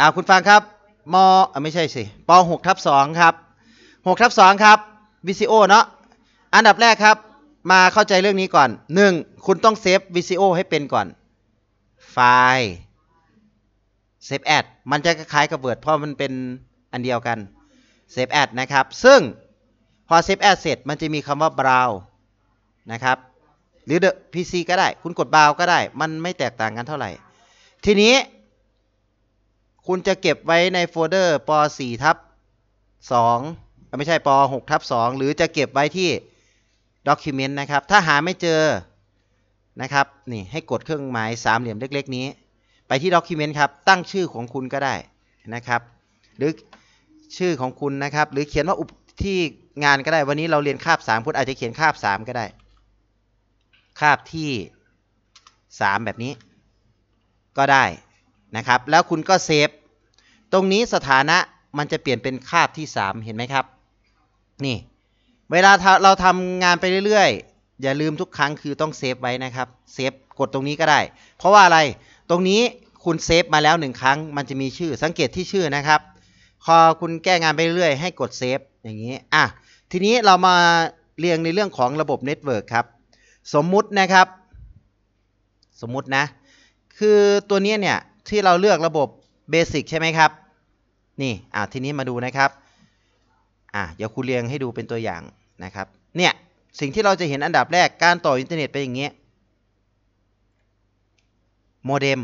อาคุณฟังครับ มอไม่ใช่สิป6ทับ2ครับ6ทับ2ครับวิซิโอเนาะอันดับแรกครับ มาเข้าใจเรื่องนี้ก่อน 1. คุณต้องเซฟวิซิโอให้เป็นก่อน ไฟล์ เซฟแอด มันจะคล้ายกับเวิร์ดเพราะมันเป็นอันเดียวกัน เซฟแอดนะครับ ซึ่งพอเซฟแอดเสร็จมันจะมีคำว่าบราวนะครับ หรือ pc ก็ได้ คุณกดบราวก็ได้ มันไม่แตกต่างกันเท่าไหร่ ทีนี้คุณจะเก็บไว้ในโฟลเดอร์ป .4 ทับ2ไม่ใช่ป .6 ทับ2หรือจะเก็บไว้ที่ Document นะครับถ้าหาไม่เจอนะครับนี่ให้กดเครื่องหมายสามเหลี่ยมเล็ก ๆ นี้ ไปที่ Document ครับตั้งชื่อของคุณก็ได้นะครับหรือชื่อของคุณนะครับ หรือเขียนว่าอุปที่งานก็ได้ วันนี้เราเรียนคาบ3คุณอาจจะเขียนคาบ3 ก็ได้ คาบที่ 3 แบบนี้ ก็ได้นะครับ แล้วคุณก็เซฟตรงนี้สถานะมันจะเปลี่ยนเป็นคาบที่ 3 เห็นไหมครับนี่ เวลาเราทำงานไปเรื่อยๆ อย่าลืมทุกครั้งคือต้องเซฟไว้นะครับเซฟกดตรงนี้ก็ได้ เพราะว่าอะไรตรงนี้คุณเซฟมาแล้วหนึ่งครั้ง มันจะมีชื่อสังเกตที่ชื่อนะครับพอคุณแก้งานไปเรื่อยให้กดเซฟอย่างนี้อ่ะทีนี้เรามาเรียงในเรื่องของระบบเน็ตเวิร์กครับสมมุตินะครับ สมมุตินะ คือตัวนี้เนี่ยที่เราเลือกระบบเบสิกใช่ไหมครับ นี่ อ่าทีนี้มาดูนะครับ อ่าเดี๋ยวครูเรียงให้ดูเป็นตัวอย่างนะครับ เนี่ย สิ่งที่เราจะเห็นอันดับแรกการต่ออินเทอร์เน็ตเป็นอย่างเงี้ยโมเด็ม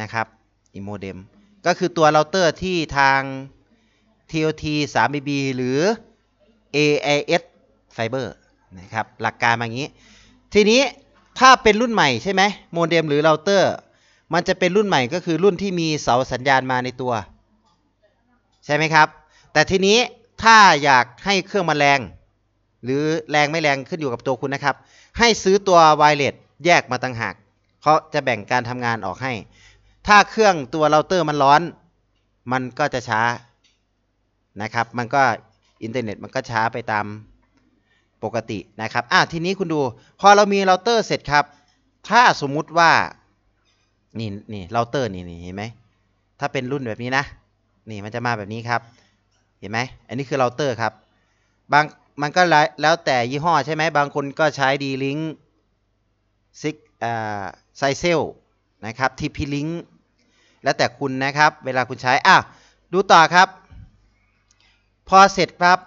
นะครับอีโมเด็ม ก็คือตัวเราเตอร์ที่ทาง TOT 3BB หรือ AIS Fiber นะครับ หลักการมาอย่างนี้ ทีนี้ ถ้าเป็นรุ่นใหม่ใช่ไหมโมเด็มหรือเราเตอร์มันจะเป็นรุ่นใหม่ก็คือรุ่นที่มีเสาสัญญาณมาในตัว ใช่ไหมครับ แต่ทีนี้ถ้าอยากให้เครื่องมันแรงหรือแรงไม่แรงขึ้นอยู่กับตัวคุณนะครับ ให้ซื้อตัวไวเลสแยกมาต่างหากเขาจะแบ่งการทำงานออกให้ ถ้าเครื่องตัวเราเตอร์มันร้อน มันก็จะช้านะครับ มันก็อินเทอร์เน็ตมันก็ช้าไปตามปกตินะครับอ่ะทีนี้คุณดู พอเรามีเราเตอร์เสร็จครับ ถ้าสมมุติว่านี่นี่เราเตอร์นี่นี่เห็นไหมถ้าเป็นรุ่นแบบนี้นะ นี่ มันจะมาแบบนี้ครับ เห็นไหมอันนี้คือเราเตอร์ครับ บาง มันก็แล้วแต่ยี่ห้อใช่ไหมบางคนก็ใช้ดีลิงซิกไซเซลนะครับทีพีลิงแล้วแต่คุณนะครับ เวลาคุณใช้อ่ะดูต่อครับ พอเสร็จครับ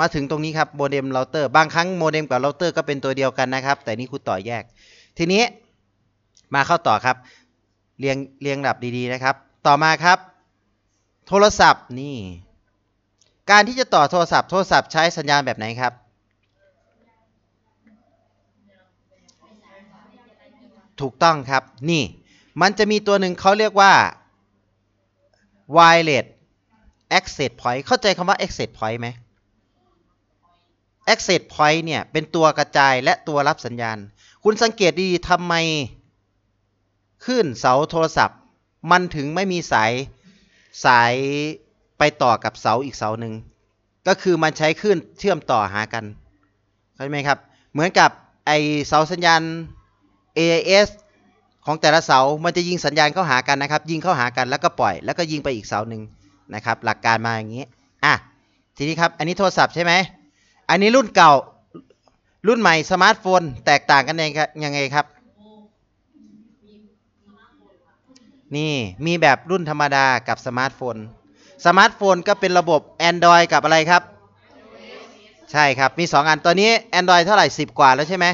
มาถึงตรงนี้ครับโมเด็มเราเตอร์ บางครั้งโมเด็มกับเราเตอร์ก็เป็นตัวเดียวกันนะครับ แต่นี่คุณต่อแยก ทีนี้มาเข้าต่อครับเรียง เรียงดับดีๆนะครับ ต่อมาครับ โทรศัพท์นี่ การที่จะต่อโทรศัพท์ โทรศัพท์ใช้สัญญาณแบบไหนครับ ถูกต้องครับ นี่ มันจะมีตัวหนึ่งเขาเรียกว่า wireless access point เข้าใจคำว่า access point ไหม access point เนี่ย เป็นตัวกระจายและตัวรับสัญญาณ คุณสังเกตดีทำไมขึ้นเสาโทรศัพท์มันถึงไม่มีสายสายไปต่อกับเสาอีกเสาหนึ่งก็คือมันใช้คลื่นเชื่อมต่อหากันเข้าใจไหมครับ เหมือนกับไอเสาสัญญาณ AIS ของแต่ละเสามันจะยิงสัญญาณเข้าหากันนะครับ ยิงเข้าหากันแล้วก็ปล่อยแล้วก็ยิงไปอีกเสาหนึ่งนะครับ หลักการมาอย่างนี้ อ่ะทีนี้ครับ อันนี้โทรศัพท์ใช่ไหมอันนี้รุ่นเก่ารุ่นใหม่สมาร์ทโฟนแตกต่างกันยังไงครับนี่มีแบบรุ่นธรรมดากับสมาร์ทโฟน สมาร์ทโฟนก็เป็นระบบ Android กับอะไรครับ ใช่ครับ มี 2 อัน ตัวนี้ Android เท่าไหร่ 10 กว่าแล้วใช่ไหม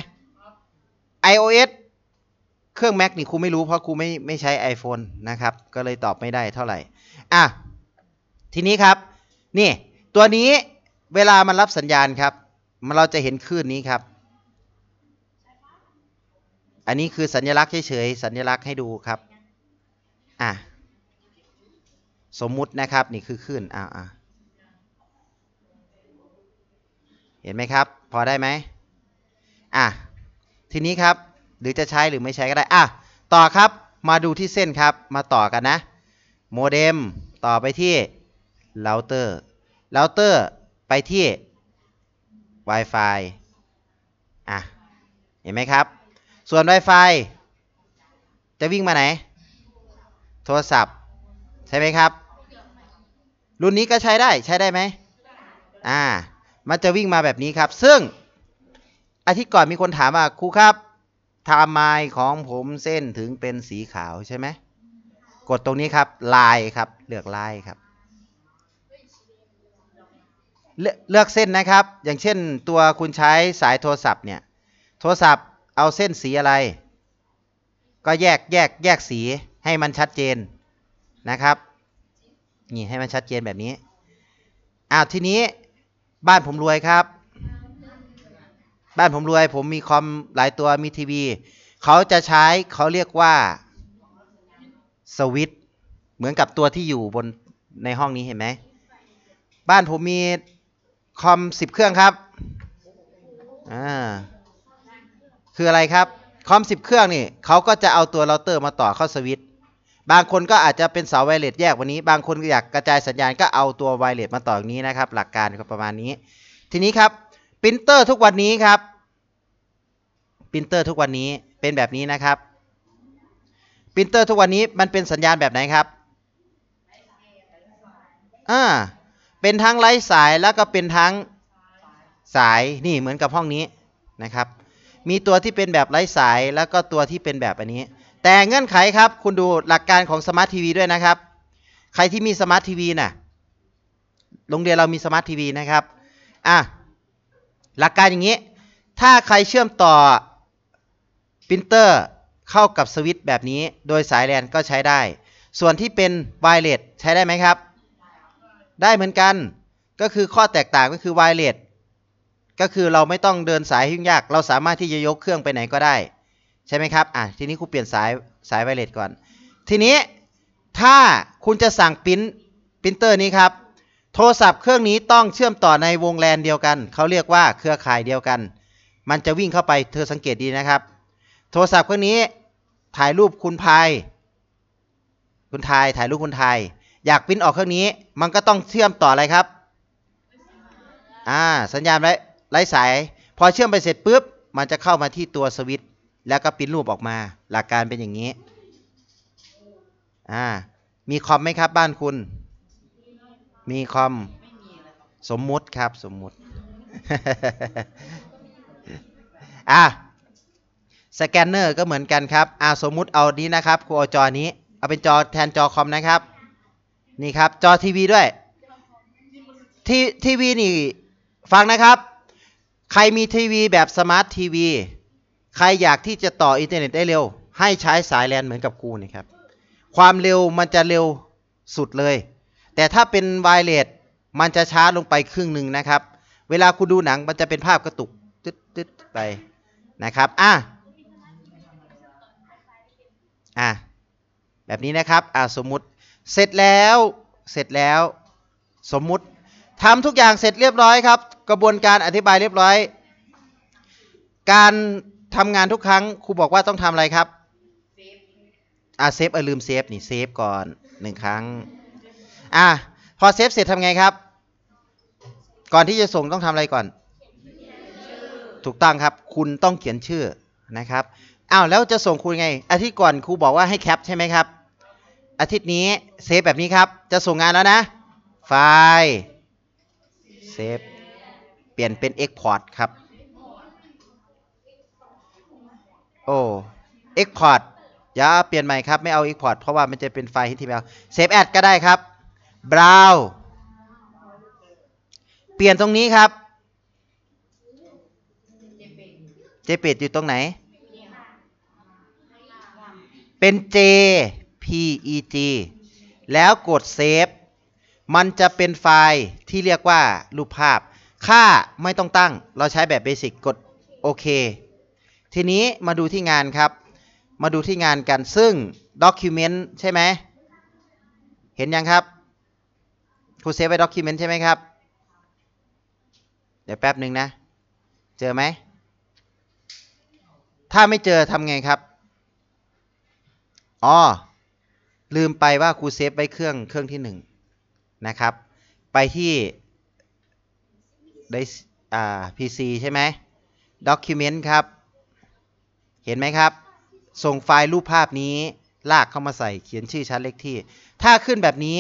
iOS เครื่อง Mac นี่ครูไม่รู้เพราะครูไม่ไม่ใช้ iPhone นะครับ ก็เลยตอบไม่ได้เท่าไหร่ อ่ะ ทีนี้ครับ นี่ตัวนี้เวลามันรับสัญญาณครับ มันเราจะเห็นคลื่นนี้ครับ อันนี้คือสัญลักษณ์เฉยๆ สัญลักษณ์ให้ดูครับอ่ะสมมุตินะครับ นี่คือขึ้นอ่าอ่าเห็นไหมครับพอได้ไหมอ่ะทีนี้ครับหรือจะใช้หรือไม่ใช้ก็ได้อ่ะต่อครับมาดูที่เส้นครับมาต่อกันนะโมเด็มต่อไปที่เราเตอร์เราเตอร์ไปที่ Wi-Fi อ่ะเห็นไหมครับ ส่วน Wi-Fi จะวิ่งมาไหนโทรศัพท์ ใช่ไหมครับ รุ่นนี้ก็ใช้ได้ใช้ได้ไหมอ่า มันจะวิ่งมาแบบนี้ครับ ซึ่ง อาทิตย์ก่อนมีคนถามว่าครูครับทาไมนของผมเส้นถึงเป็นสีขาวใช่ไหมกดตรงนี้ครับลายครับ เลือกลายครับ เลือกเส้นนะครับ อย่างเช่น ตัวคุณใช้สายโทรศัพท์เนี่ย โทรศัพท์เอาเส้นสีอะไร ก็แยกแยก แยกสีให้มันชัดเจนนะครับ นี่ให้มันชัดเจนแบบนี้ อ้าวทีนี้บ้านผมรวยครับ บ้านผมรวยผมมีคอม หลายตัวมีทีวีเขาจะใช้เขาเรียกว่าสวิตเหมือนกับตัวที่อยู่บนในห้องนี้เห็นไหม บ้านผมมีคอมสิบเครื่องครับ อ่าคืออะไรครับคอมสิบเครื่องนี่เขาก็จะเอาตัวเราเตอร์มาต่อเข้าสวิตช์บางคนก็อาจจะเป็นเสาไวเลสแยกวันนี้ บางคนอยากกระจายสัญญาณก็เอาตัวไวเลสมาต่ออย่างนี้นะครับ หลักการก็ประมาณนี้ ทีนี้ครับปรินเตอร์ทุกวันนี้ครับปรินเตอร์ทุกวันนี้เป็นแบบนี้นะครับปรินเตอร์ทุกวันนี้มันเป็นสัญญาณแบบไหนครับ อ่า เป็นทั้งไร้สายแล้วก็เป็นทั้งสาย นี่เหมือนกับห้องนี้นะครับ มีตัวที่เป็นแบบไร้สายแล้วก็ตัวที่เป็นแบบอันนี้แต่เงื่อนไขครับ คุณดูหลักการของสมาร์ททีวีด้วยนะครับ ใครที่มีสมาร์ททีวีนะโรงเรียนเรามีสมาร์ททีวีนะครับ อ่ะ หลักการอย่างนี้ ถ้าใครเชื่อมต่อปรินเตอร์เข้ากับสวิตช์แบบนี้ โดยสายแลนก็ใช้ได้ ส่วนที่เป็นไวเลสใช้ได้ไหมครับ ได้เหมือนกัน ก็คือข้อแตกต่างก็คือไวเลสก็คือเราไม่ต้องเดินสายยุ่งยาก เราสามารถที่จะยกเครื่องไปไหนก็ได้ใช่ไหมครับ อ่ะทีนี้ครูเปลี่ยนสายสายไวเลสก่อน ทีนี้ถ้าคุณจะสั่งพิมพ์พิมพ์เตอร์นี้ครับ โทรศัพท์เครื่องนี้ต้องเชื่อมต่อในวงแลนเดียวกัน เขาเรียกว่าเครือข่ายเดียวกัน มันจะวิ่งเข้าไป เธอสังเกตดีนะครับ โทรศัพท์เครื่องนี้ ถ่ายรูปคุณพาย คุณทายถ่ายรูปคุณทายอยากพิมพ์ออกเครื่องนี้ มันก็ต้องเชื่อมต่ออะไรครับ อ่า สัญญาณไร้ไร้สายพอเชื่อมไปเสร็จปุ๊บ มันจะเข้ามาที่ตัวสวิตช์แล้วก็พิมพ์รูปออกมา หลักการเป็นอย่างนี้อ่ามีคอมไหมครับ บ้านคุณ มีคอมสมมุติครับ สมมุติอ่ะสแกนเนอร์ก็เหมือนกันครับอ่าสมมุติเอานี้นะครับ ครูเอาจอนี้เอาเป็นจอแทนจอคอมนะครับนี่ครับ จอทีวีด้วยทีทีวีนี่ ฟังนะครับ ใครมีทีวีแบบสมาร์ททีวีใคร อยากที่จะต่อ อินเทอร์เน็ตได้เร็วให้ใช้สายแลนเหมือนกับกูนี่ครับ ความเร็วมันจะเร็วสุดเลย แต่ถ้าเป็นไวเลสมันจะช้าลงไปครึ่งหนึ่งนะครับ เวลาคุณดูหนังมันจะเป็นภาพกระตุกตึ๊ดตึ๊ดไปนะครับอ่ะอ่ะแบบนี้นะครับอ่ะสมมุติเสร็จแล้วเสร็จแล้ว สมมุติทำทุกอย่างเสร็จเรียบร้อยครับ กระบวนการอธิบายเรียบร้อย การทำงานทุกครั้งครูบอกว่าต้องทำอะไรครับอ่าเซฟเอะลืมเซฟนี่เซฟก่อนหนึ่งครั้งอ่าพอเซฟเสร็จทำไงครับ ก่อนที่จะส่งต้องทำอะไรก่อน ถูกต้องครับ คุณต้องเขียนชื่อนะครับ อ้าวแล้วจะส่งคุณไงอาทิตย์ก่อนครูบอกว่าให้แคปใช่ไหมครับ อาทิตย์นี้เซฟแบบนี้ครับจะส่งงานแล้วนะ ไฟล์เซฟเปลี่ยนเป็น Export ครับโอ้เอ็กพอร์ตอย่าเปลี่ยนใหม่ครับ ไม่เอาเอ็กพอร์ตเพราะว่ามันจะเป็นไฟล์ HTML เซฟแอดก็ได้ครับ Brow เปลี่ยนตรงนี้ครับ JPEG อยู่ตรงไหน เป็น JPEG แล้วกดเซฟมันจะเป็นไฟล์ที่เรียกว่ารูปภาพ ค่าไม่ต้องตั้ง เราใช้แบบเบสิก กดโอเคทีนี้ มาดูที่งานครับ มาดูที่งานกัน ซึ่ง Document ใช่ไหม เห็นยังครับครูเซฟไว้ Document ใช่ไหมครับ เดี๋ยวแป๊บหนึ่งนะ เจอไหม ถ้าไม่เจอทำไงครับ อ๋อ ลืมไปว่าครูเซฟไว้เครื่องเครื่องที่หนึ่งนะครับ ไปที่ได้อ่า PC ใช่ไหม Document ครับเห็นไหมครับ ส่งไฟล์รูปภาพนี้ลากเข้ามาใส่เขียนชื่อชั้นเลขที่ ถ้าขึ้นแบบนี้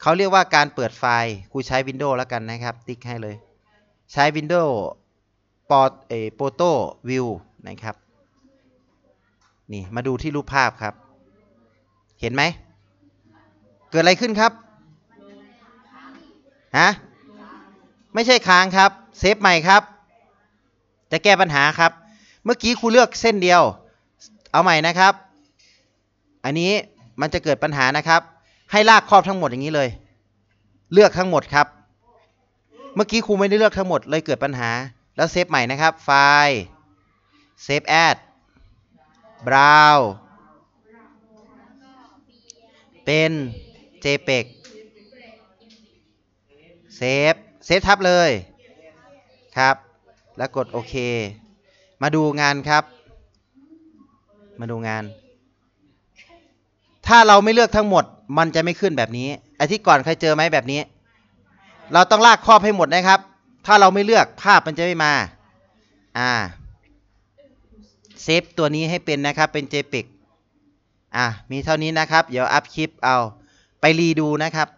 เขาเรียกว่าการเปิดไฟล์คุยใช้ Windows แล้วกันนะครับ ติ๊กให้เลย ใช้ Windows ปอเอโปโต้วิวนะครับ นี่มาดูที่รูปภาพครับ เห็นไหม เกิดอะไรขึ้นครับ ฮะ ไม่ใช่ค้างครับ เซฟใหม่ครับ จะแก้ปัญหาครับเมื่อกี้ครูเลือกเส้นเดียว เอาใหม่นะครับ อันนี้มันจะเกิดปัญหานะครับ ให้ลากครอบทั้งหมดอย่างนี้เลย เลือกทั้งหมดครับ เมื่อกี้ครูไม่ได้เลือกทั้งหมดเลยเกิดปัญหา แล้วเซฟใหม่นะครับไฟล์ เซฟแอดบราวเป็น JPEG เซฟเซฟทับเลย ครับ แล้วกดโอเคมาดูงานครับ มาดูงาน ถ้าเราไม่เลือกทั้งหมด มันจะไม่ขึ้นแบบนี้ไอ้ที่ก่อนเคยเจอไหมแบบนี้ เราต้องลากครอบให้หมดนะครับ ถ้าเราไม่เลือก ภาพมันจะไม่มา อ่า เซฟตัวนี้ให้เป็นนะครับ เป็น JPEG อ่ะมีเท่านี้นะครับ เดี๋ยวอัพคลิปเอาไปรีดูนะครับ